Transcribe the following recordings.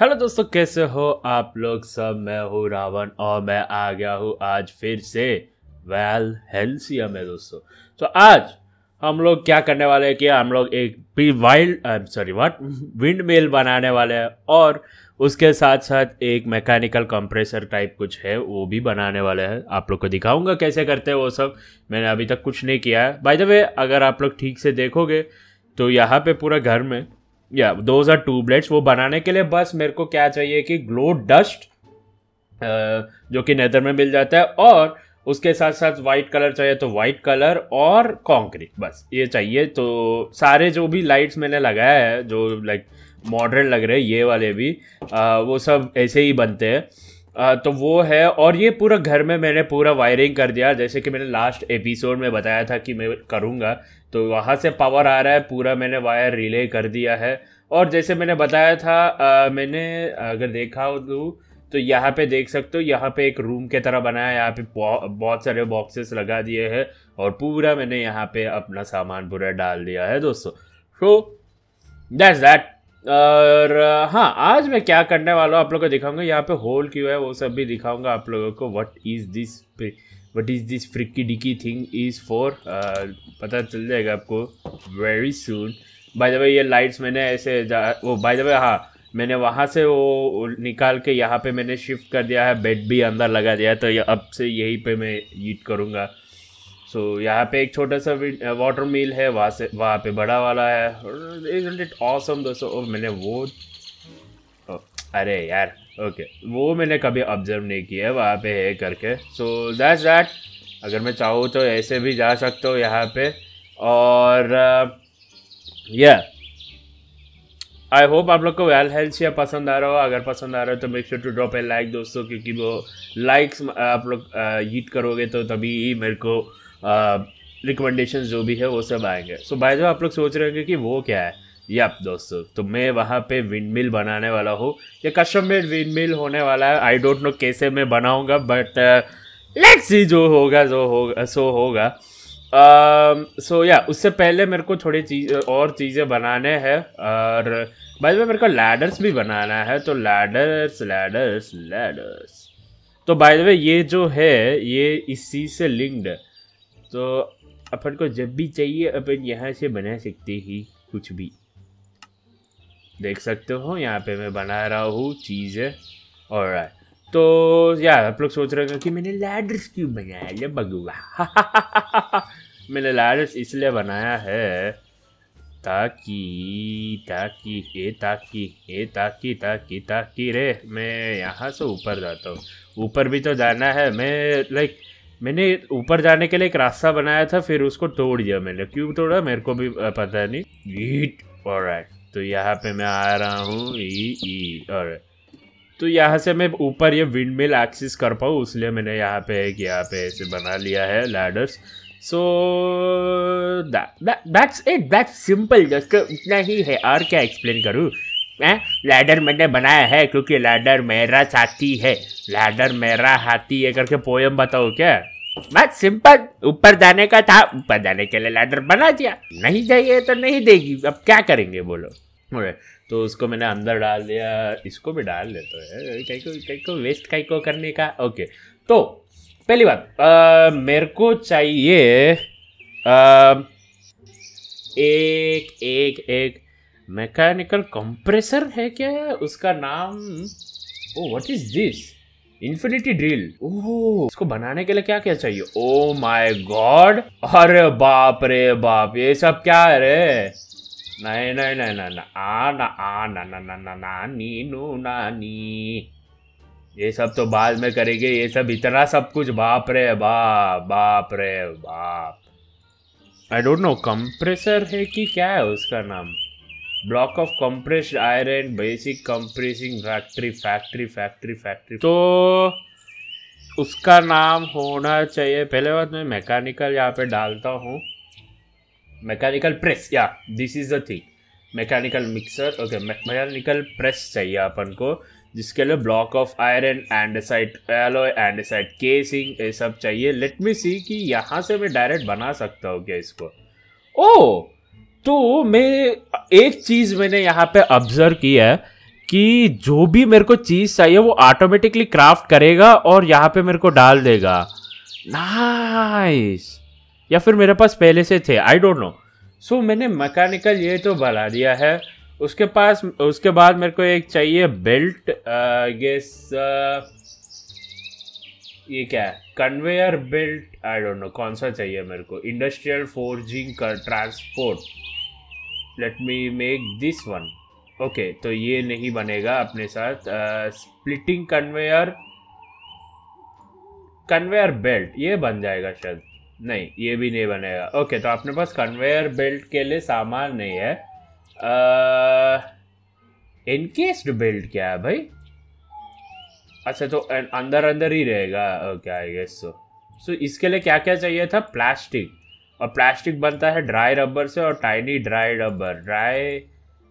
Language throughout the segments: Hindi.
हेलो दोस्तों कैसे हो आप लोग सब मैं हूँ रावण और मैं आ गया हूँ आज फिर से वेल हेल्सियम है दोस्तों तो आज हम लोग क्या करने वाले हैं कि हम लोग एक भी wild I am sorry what windmill बनाने वाले हैं और उसके साथ साथ एक मैकेनिकल कंप्रेसर टाइप कुछ है वो भी बनाने वाले हैं आप लोग को दिखाऊंगा कैसे करते हैं वो सब मैंने अभी तक कुछ नहीं किया है बाय द वे अगर आप लोग ठीक से देखोगे तो यहाँ पे पूरा घर में या दोज आर ट्यूबलेट्स वो बनाने के लिए बस मेरे को क्या चाहिए कि ग्लो डस्ट जो कि नेदर में मिल जाता है और उसके साथ साथ वाइट कलर चाहिए तो वाइट कलर और कॉन्क्रीट बस ये चाहिए तो सारे जो भी लाइट्स मैंने लगाया है जो लाइक मॉडर्न लग रहे हैं ये वाले भी आ, वो सब ऐसे ही बनते हैं तो वो है और ये पूरा घर में मैंने पूरा वायरिंग कर दिया जैसे कि मैंने लास्ट एपिसोड में बताया था कि मैं करूँगा तो वहाँ से पावर आ रहा है पूरा मैंने वायर रिले कर दिया है और जैसे मैंने बताया था आ, मैंने अगर देखा हो तो, तो यहाँ पे देख सकते हो यहाँ पे एक रूम के तरह बनाया है यहाँ पे बहुत सारे बॉक्सेस लगा दिए हैं और पूरा मैंने यहाँ पे अपना सामान पूरा डाल दिया है दोस्तों सो दैट्स दैट और हाँ आज मैं क्या करने वाला हूँ आप लोग को दिखाऊंगा यहाँ पे होल क्यों है वो सब भी दिखाऊंगा आप लोगों को what is this what is this fricky dicky thing is for पता चल जाएगा आपको very soon by the way ये लाइट्स मैंने ऐसे वो बाय द वे हाँ मैंने वहाँ से वो निकाल के यहाँ पे मैंने शिफ्ट कर दिया है बेड भी अंदर लगा दिया है तो अब से यहीं पे मैं यूट करूँगा सो so, यहाँ पे एक छोटा सा वाटर मिल uh, है वहाँ से वहाँ पे बड़ा वाला है और इट ऑसम दोस्तों और मैंने वो अरे यार ओके okay, वो मैंने कभी ऑब्जर्व नहीं किया है वहाँ पे है करके सो दैट्स दैट अगर मैं चाहूँ तो ऐसे भी जा सकता हूँ यहाँ पे और या आई होप आप लोग को वेल हेल्थ या पसंद आ रहा हो अगर पसंद आ रहा हो तो make sure to drop a like दोस्तों क्योंकि वो लाइक्स आप लोग हीट uh, करोगे तो तभी ही मेरे को रिकमेंडेशन जो भी है वो सब आएंगे सो so, बाय द आप लोग सोच रहे होंगे कि वो क्या है या दोस्तों तो मैं वहाँ पे विंड मिल बनाने वाला हूँ या कस्टम मेड विंड मिल होने वाला है आई डोंट नो कैसे मैं बनाऊँगा बट लेट्स सी जो होगा जो होगा सो होगा सो um, या उससे पहले मेरे को थोड़ी चीज और चीज़ें बनाने हैं और बाय द मेरे को लैडर्स भी बनाना है तो लैडर्स लैडर्स लैडर्स तो बाय द वे ये जो है ये इस चीज़ से लिंक्ड है तो अपन को जब भी चाहिए अपन यहाँ से बना सकते ही कुछ भी देख सकते हो यहाँ पे मैं बना रहा हूँ चीज़ और तो यार आप लोग सोच रहे होंगे कि मैंने लैडर्स क्यों बनाया ये बगुआ मैंने लैडर्स इसलिए बनाया है ताकि ताकि हे ताकि हे ताकि ताकि ताकि रे मैं यहाँ से ऊपर जाता हूँ ऊपर भी तो जाना है मैं लाइक मैंने ऊपर जाने के लिए एक रास्ता बनाया था फिर उसको तोड़ दिया मैंने क्यों तोड़ा मेरे को भी पता नहीं ईट और तो यहाँ पे मैं आ रहा हूँ और तो यहाँ से मैं ऊपर ये विंड मिल एक्सेस कर पाऊँ इसलिए मैंने यहाँ पे एक यहाँ पे ऐसे बना लिया है ladders so that's it that's simple just इतना ही है और क्या एक्सप्लेन करूँ लैडर मैंने बनाया है क्योंकि लैडर मेरा साथी है लैडर मेरा हाथी है करके पोयम बताओ क्या बस सिंपल ऊपर जाने का था ऊपर जाने के लिए लैडर बना दिया नहीं जाइए तो नहीं देगी अब क्या करेंगे बोलो तो उसको मैंने अंदर डाल दिया इसको भी डाल देते हैं कहीं को कहीं को वेस्ट कहीं को करने का ओके तो पहली बात आ, मेरे को चाहिए आ, एक एक एक मैकेनिकल कंप्रेसर है क्या उसका नाम oh what is this infinity drill oh इसको बनाने के लिए क्या क्या चाहिए ओ माय गॉड अरे बाप रे बाप ये सब क्या है रे नहीं नहीं नहीं नहीं ना आ ना आ ना ना ना ना ना नी नू ना नी ये सब तो बाद में करेंगे ये सब इतना सब कुछ बाप रे बाप बाप रे बाप आई डोंट नो कंप्रेसर है कि क्या है उसका नाम block of compressed iron basic compressing factory factory factory factory तो उसका नाम होना चाहिए पहले बात मैं मैकेनिकल यहाँ पे डालता हूँ mechanical press yeah this is the thing mechanical mixer okay mechanical press चाहिए अपन को जिसके लिए block of iron andesite alloy side casing ये सब चाहिए लेट मी सी कि यहाँ से मैं डायरेक्ट बना सकता हूँ क्या इसको ओ oh! तो मैं एक चीज मैंने यहाँ पे ऑब्जर्व की है कि जो भी मेरे को चीज चाहिए वो ऑटोमेटिकली क्राफ्ट करेगा और यहाँ पे मेरे को डाल देगा नाइस या फिर मेरे पास पहले से थे आई डोंट नो सो मैंने मैकेनिकल ये तो बना दिया है उसके पास उसके बाद मेरे को एक चाहिए बेल्ट गेस uh, uh, ये क्या है conveyor belt I don't know कौन सा चाहिए मेरे को इंडस्ट्रियल फोर्जिंग का transport let me make this one okay तो ये नहीं बनेगा अपने साथ स्प्लिटिंग कन्वेयर कन्वेयर बेल्ट ये बन जाएगा शायद नहीं ये भी नहीं बनेगा ओके okay, तो अपने पास कन्वेयर बेल्ट के लिए सामान नहीं है इनकेस्ड uh, बेल्ट क्या है भाई अच्छा तो अं, अंदर अंदर ही रहेगा ओके आई गेस सो सो इसके लिए क्या क्या चाहिए था प्लास्टिक और प्लास्टिक बनता है ड्राई रबर से और tiny dry rubber dry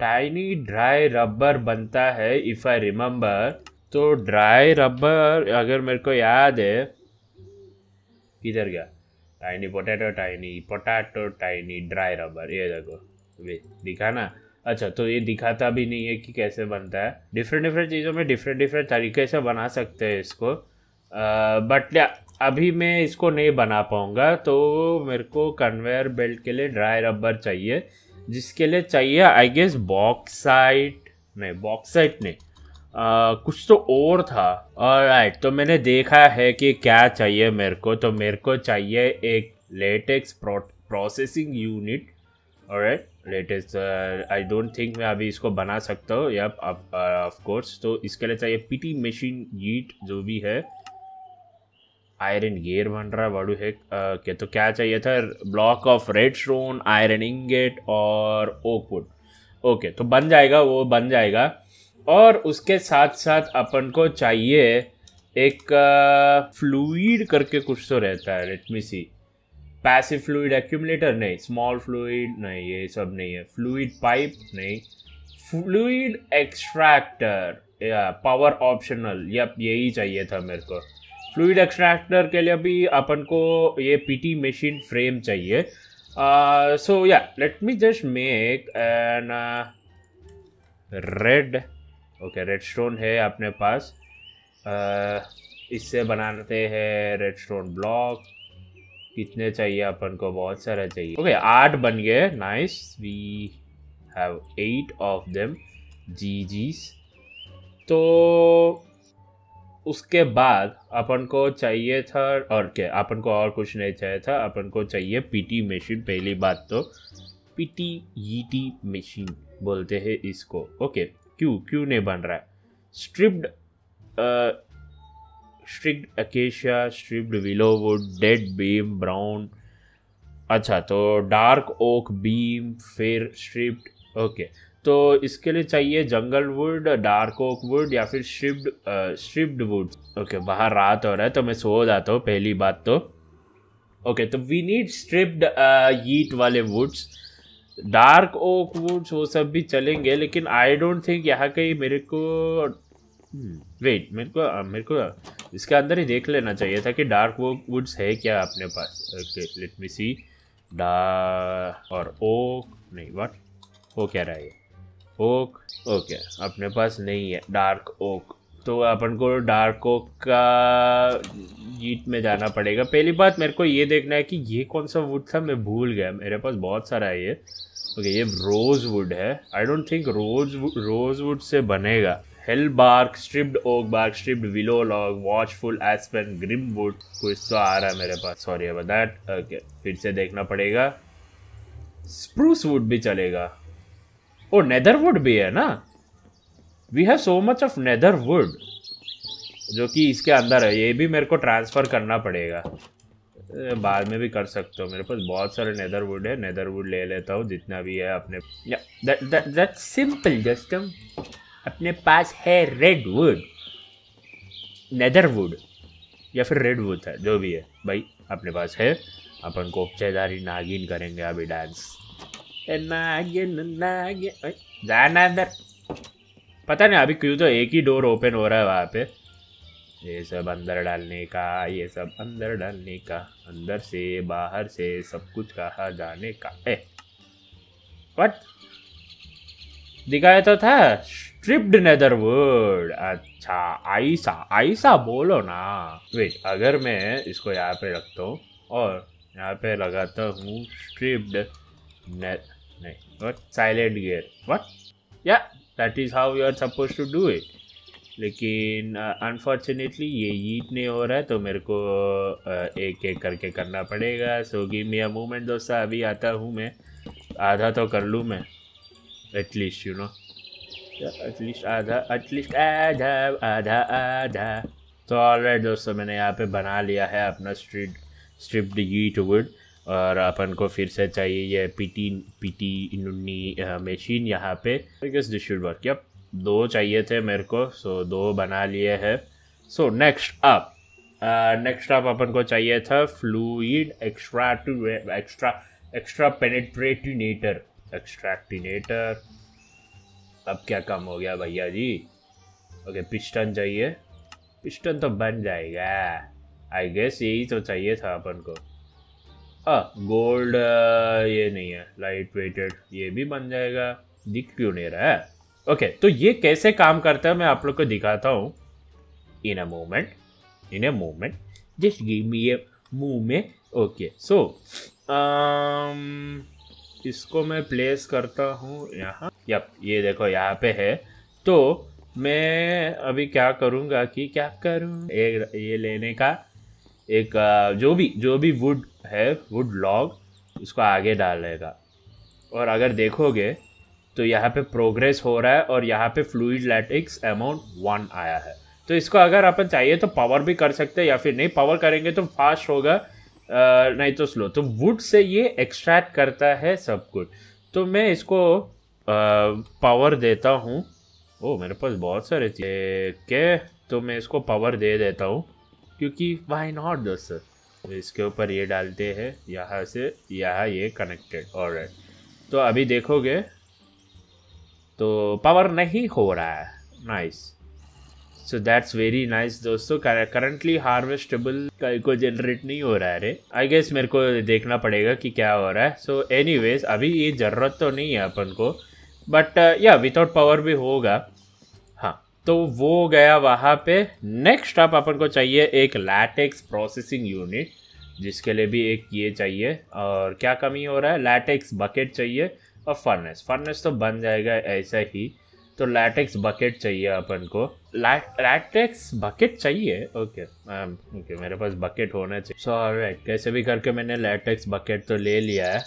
tiny dry rubber बनता है इफ़ आई रिमेम्बर तो ड्राई रबर अगर मेरे को याद है किधर गया tiny potato tiny potato tiny dry rubber ये देखो दिखा ना अच्छा तो ये दिखाता भी नहीं है कि कैसे बनता है डिफरेंट डिफरेंट चीज़ों में डिफरेंट डिफरेंट तरीके से बना सकते हैं इसको बट अभी मैं इसको नहीं बना पाऊँगा तो मेरे को कन्वेयर बेल्ट के लिए ड्राई रबर चाहिए जिसके लिए चाहिए आई गेस बॉक्साइट नहीं बॉक्साइट नहीं Uh, कुछ तो और था और राइट तो मैंने देखा है कि क्या चाहिए मेरे को तो मेरे को चाहिए एक लेटेक्स प्रोसेसिंग यूनिट और लेटेस्ट आई डोंट थिंक मैं अभी इसको बना सकता हूँ या ऑफ कोर्स तो इसके लिए चाहिए पीटी मशीन ईट जो भी है आयरन गेयर बन रहा वाडू है uh, क्या तो क्या चाहिए था block of redstone iron ingot और ओकवुड ओके तो बन जाएगा वो बन जाएगा और उसके साथ साथ अपन को चाहिए एक फ्लूड uh, करके कुछ तो रहता है let me see passive fluid accumulator नहीं स्मॉल फ्लूड नहीं ये सब नहीं है फ्लूड पाइप नहीं फ्लूड एक्सट्रैक्टर या पावर ऑप्शनल या यही चाहिए था मेरे को फ्लूड एक्सट्रैक्टर के लिए भी अपन को ये पीटी मशीन फ्रेम चाहिए so yeah let me just make an red okay redstone है अपने पास uh, इससे बनाते हैं रेड स्टोन ब्लॉक कितने चाहिए अपन को बहुत सारा चाहिए ओके आठ बन गए nice we have eight of them gee geez तो उसके बाद अपन को चाहिए था और क्या अपन को और कुछ नहीं चाहिए था अपन को चाहिए पीटी मशीन पहली बात तो पीटी ईटी मशीन बोलते हैं इसको ओके क्यों क्यों नहीं बन रहा है stripped stripped acacia stripped willow wood dead beam brown अच्छा तो डार्क ओक बीम फिर स्ट्रिप्ड ओके तो इसके लिए चाहिए jungle wood dark oak wood या फिर स्ट्रिप्ड स्ट्रिप्ड वुड ओके बाहर रात हो रहा है तो मैं सो जाता हूँ पहली बात तो ओके तो वी नीड स्ट्रिप्ड ईट वाले वुड्स डार्क ओक वुड्स वो सब भी चलेंगे लेकिन आई डोंट थिंक यहाँ कहीं मेरे को वेट hmm, मेरे को मेरे को इसके अंदर ही देख लेना चाहिए था कि डार्क वो वुड्स है क्या अपने पास ओके लेट मी सी डा और ओक नहीं वट ओ क्या रहा है ओक ओके अपने पास नहीं है डार्क ओक तो अपन को डार्क ओक का जीत में जाना पड़ेगा पहली बात मेरे को ये देखना है कि ये कौन सा वुड था मैं भूल गया मेरे पास बहुत सारा है ये ओके ये रोज़ वुड है I don't think rose rose wood से बनेगा hell bark stripped oak bark stripped willow log watchful aspen grim wood कुछ तो आ रहा है मेरे पास सॉरी अब दैट ओके फिर से देखना पड़ेगा स्प्रूस वुड भी चलेगा ओ नेदर वुड भी है ना we have so much of nether wood जो कि इसके अंदर है ये भी मेरे को ट्रांसफ़र करना पड़ेगा बाद में भी कर सकते हो मेरे पास बहुत सारे नेदर वुड है नेदर वुड ले लेता हूँ जितना भी है अपने दैट सिंपल जस्ट अपने पास है रेडवुड वुड या फिर रेडवुड है जो भी है भाई अपने पास है अपन कोपचेदारी नागिन करेंगे अभी डांस नागिन नागिन जाना अंदर पता नहीं अभी क्यों तो एक ही डोर ओपन हो रहा है वहाँ पे ये सब अंदर डालने का ये सब अंदर डालने का अंदर से बाहर से सब कुछ कहा जाने का है वट दिखाया तो था स्ट्रिप्ड नेदरवुड अच्छा आईसा आईसा बोलो ना वेट अगर मैं इसको यहाँ पे रखता हूँ और यहाँ पे लगाता हूँ स्ट्रिप्ड नहीं but silent gear what yeah that is how you are suppose to do it लेकिन अनफॉर्चुनेटली ये ईट नहीं हो रहा है तो मेरे को uh, एक एक करके करना पड़ेगा so give me a moment दोस्तों अभी आता हूँ मैं आधा तो कर लूँ मैं एटलीस्ट यू नो एटलीस्ट आधा एटलीस्ट आधा आधा आधा तो ऑलराइट दोस्तों मैंने यहाँ पे बना लिया है अपना स्ट्रिप स्ट्रिप्ड टू वुड और अपन को फिर से चाहिए ये पीटी पीटी नुन्नी मशीन यहाँ पे because this should work yup दो चाहिए थे मेरे को सो so, दो बना लिए हैं so next up next up अपन को चाहिए था fluid extra to extra extra penetratinator extractinator अब क्या कम हो गया भैया जी ओके पिस्टन चाहिए पिस्टन तो बन जाएगा आई गेस यही तो चाहिए था अपन को हाँ गोल्ड ये नहीं है लाइट वेटेड ये भी बन जाएगा दिख क्यों नहीं रहा है ओके तो ये कैसे काम करता है मैं आप लोग को दिखाता हूँ in a moment in a moment just give me a में ओके सो इसको मैं प्लेस करता हूँ यहाँ यप ये देखो यहाँ पे है तो मैं अभी क्या करूँगा कि क्या करूँ एक ये लेने का एक जो भी जो भी वुड है वुड लॉग उसको आगे डालेगा और अगर देखोगे तो यहाँ पे प्रोग्रेस हो रहा है और यहाँ पे फ्लूड लैटिक्स अमाउंट वन आया है तो इसको अगर अपन चाहिए तो पावर भी कर सकते हैं या फिर नहीं पावर करेंगे तो फास्ट होगा तो स्लो तो वुड से ये एक्सट्रैक्ट करता है सब कुछ तो मैं इसको पावर देता हूँ ओ मेरे पास बहुत सारे थे के तो मैं इसको पावर दे देता हूँ क्योंकि वाई नॉट दस सर तो इसके ऊपर ये डालते हैं यहाँ से यहाँ ये कनेक्टेड और तो अभी देखोगे तो पावर नहीं हो रहा है nice nice. So that's very nice दोस्तों करंटली हार्वेस्टेबल को जनरेट नहीं हो रहा है रे आई गेस मेरे को देखना पड़ेगा कि क्या हो रहा है सो so एनी अभी ये ज़रूरत तो नहीं है अपन को बट या विदाउट पावर भी होगा हाँ तो वो गया वहाँ पे नेक्स्ट आप अपन को चाहिए एक लैटेक्स प्रोसेसिंग यूनिट जिसके लिए भी एक ये चाहिए और क्या कमी हो रहा है लैटेक्स बकेट चाहिए और फर्नेस फर्नेस तो बन जाएगा ऐसा ही तो लैटेक्स बकेट चाहिए अपन को लैटेक्स बकेट चाहिए ओके ओके मेरे पास बकेट होना चाहिए सो राइट कैसे भी करके मैंने लैटेक्स बकेट तो ले लिया है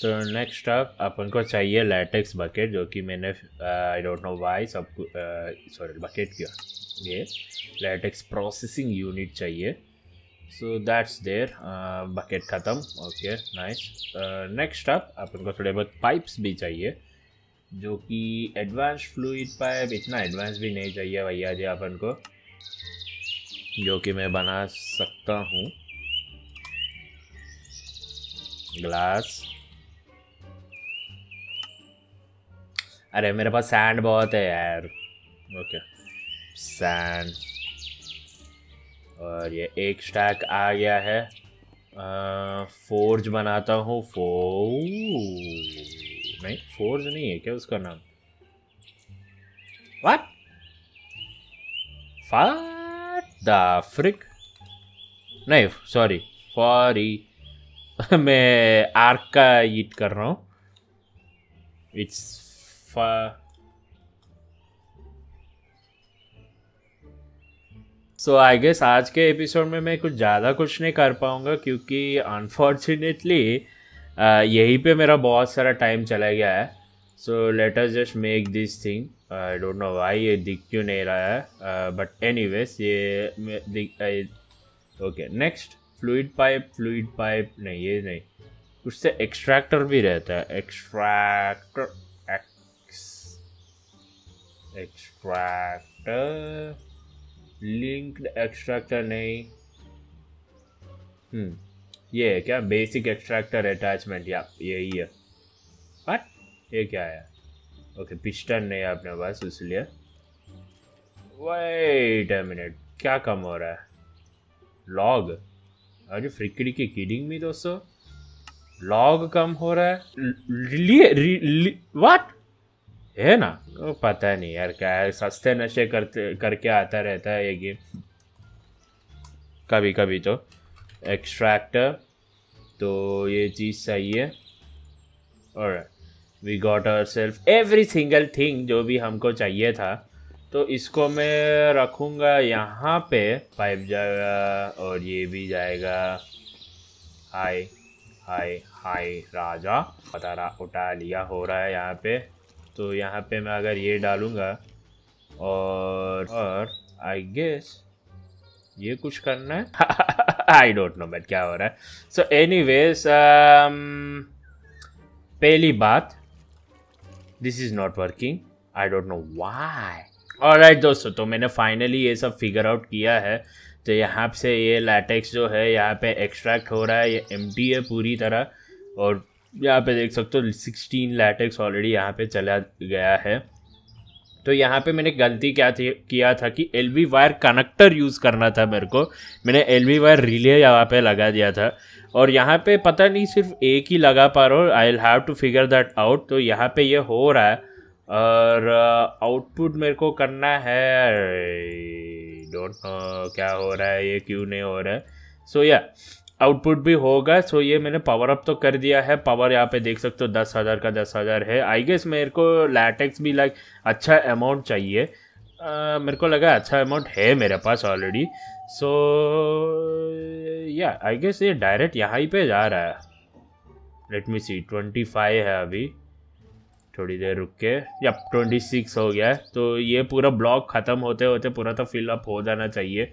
तो नेक्स्ट अप अपन को चाहिए लैटेक्स बकेट जो कि मैंने आई डोंट नो वाई सब सॉरी बकेट क्या ये लैटेक्स प्रोसेसिंग यूनिट चाहिए सो दैट्स देयर बकेट ख़त्म ओके नाइस नेक्स्ट अप अपन को थोड़े बहुत पाइप्स भी चाहिए जो कि एडवांस फ्लूड पाइप इतना एडवांस भी नहीं चाहिए भैया जी अपन को जो कि मैं बना सकता हूँ ग्लास अरे मेरे पास सैंड बहुत है यार ओके सैंड और ये एक स्टैक आ गया है आ, फोर्ज बनाता हूँ फोर्ज नहीं फोर्ज नहीं है क्या उसका नाम What the frick? नहीं सॉरी फॉरी मैं आर्क का ईट कर रहा हूँ इट्स सो आई गेस आज के एपिसोड में मैं कुछ ज़्यादा कुछ नहीं कर पाऊँगा क्योंकि अनफॉर्चुनेटली यहीं पे मेरा बहुत सारा टाइम चला गया है so let us just make this thing I don't know why ये दिख क्यों नहीं रहा है बट एनी वेज ये okay next fluid pipe fluid pipe नहीं ये नहीं कुछ से एक्सट्रैक्टर भी रहता है एक्सट्रैक्टर एक्सट्रैक्टर लिंक्ड एक्सट्रैक्टर नहीं हम्म ये है क्या बेसिक एक्सट्रैक्टर अटैचमेंट या यही है बट ये क्या है ओके पिस्टन नहीं है अपने पास इसलिए वेट अ मिनट क्या कम हो रहा है लॉग अरे फ्रिकड़ी की किडिंग में दोस्तों लॉग कम हो रहा है व्हाट है ना तो पता नहीं यार क्या है सस्ते नशे करते करके आता रहता है ये गेम कभी कभी तो एक्सट्रैक्टर तो ये चीज़ सही है और we got ourself every single thing जो भी हमको चाहिए था तो इसको मैं रखूँगा यहाँ पे पाइप जाएगा और ये भी जाएगा हाय हाय हाय राजा रहा उठा लिया हो रहा है यहाँ पे तो यहाँ पे मैं अगर ये डालूँगा और और आई गेस ये कुछ करना है आई डोंट नो बट क्या हो रहा है सो एनी वेज पहली बात this is not working I don't know why और राइट दोस्तों तो मैंने फाइनली ये सब फिगर आउट किया है तो यहाँ से ये लैटेक्स जो है यहाँ पे एक्सट्रैक्ट हो रहा है ये एम है पूरी तरह और यहाँ पे देख सकते हो सिक्सटीन लैटेक्स ऑलरेडी यहाँ पे चला गया है तो यहाँ पे मैंने गलती क्या थी किया था कि L V wire connector use करना था मेरे को मैंने एल वी वायर रिले यहाँ पे लगा दिया था और यहाँ पे पता नहीं सिर्फ एक ही लगा पा रहा हो I'll have to figure that out तो यहाँ पे ये यह हो रहा है और आउटपुट uh, मेरे को करना है डोंट नो क्या हो रहा है ये क्यों नहीं हो रहा है so so, yeah yeah, output भी होगा सो ये मैंने पावर अप तो कर दिया है पावर यहाँ पे देख सकते हो दस हज़ार का दस हज़ार है आई गेस मेरे को लैटेक्स भी लाइक अच्छा अमाउंट चाहिए आ, मेरे को लगा अच्छा अमाउंट है मेरे पास ऑलरेडी सो या आई गेस ये डायरेक्ट यहाँ ही पे जा रहा है let me see twenty five है अभी थोड़ी देर रुक के या ट्वेंटी सिक्स हो गया है तो ये पूरा ब्लॉक ख़त्म होते होते पूरा तो फिलअप हो जाना चाहिए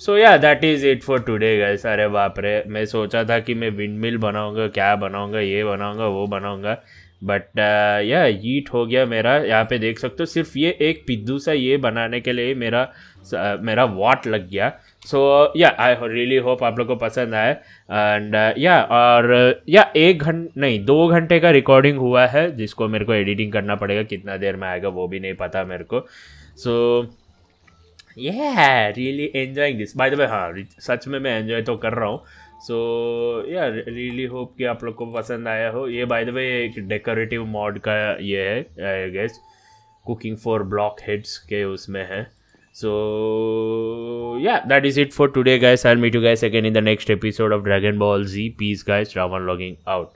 so yeah that is it for today guys अरे बाप रे मैं सोचा था कि मैं विंड मिल बनाऊँगा क्या बनाऊँगा ये बनाऊँगा वो बनाऊँगा बट या ईट हो गया मेरा यहाँ पे देख सकते हो सिर्फ ये एक पिद्दू सा ये बनाने के लिए मेरा uh, मेरा वाट लग गया सो या आई रियली होप आप लोग को पसंद आए एंड या और या uh, एक घंटे नहीं दो घंटे का रिकॉर्डिंग हुआ है जिसको मेरे को एडिटिंग करना पड़ेगा कितना देर में आएगा वो भी नहीं पता मेरे को सो so, yeah really enjoying this by the way हाँ सच में मैं enjoy तो कर रहा हूँ सो या रियली होप कि आप लोग को पसंद आया हो ये बाय द वे एक डेकोरेटिव मॉड का ये है I guess cooking for blockheads के उसमें है So yeah, that is it for today, guys. I'll meet you guys again in the next episode of Dragon Ball Z. Peace, guys. Raman logging out.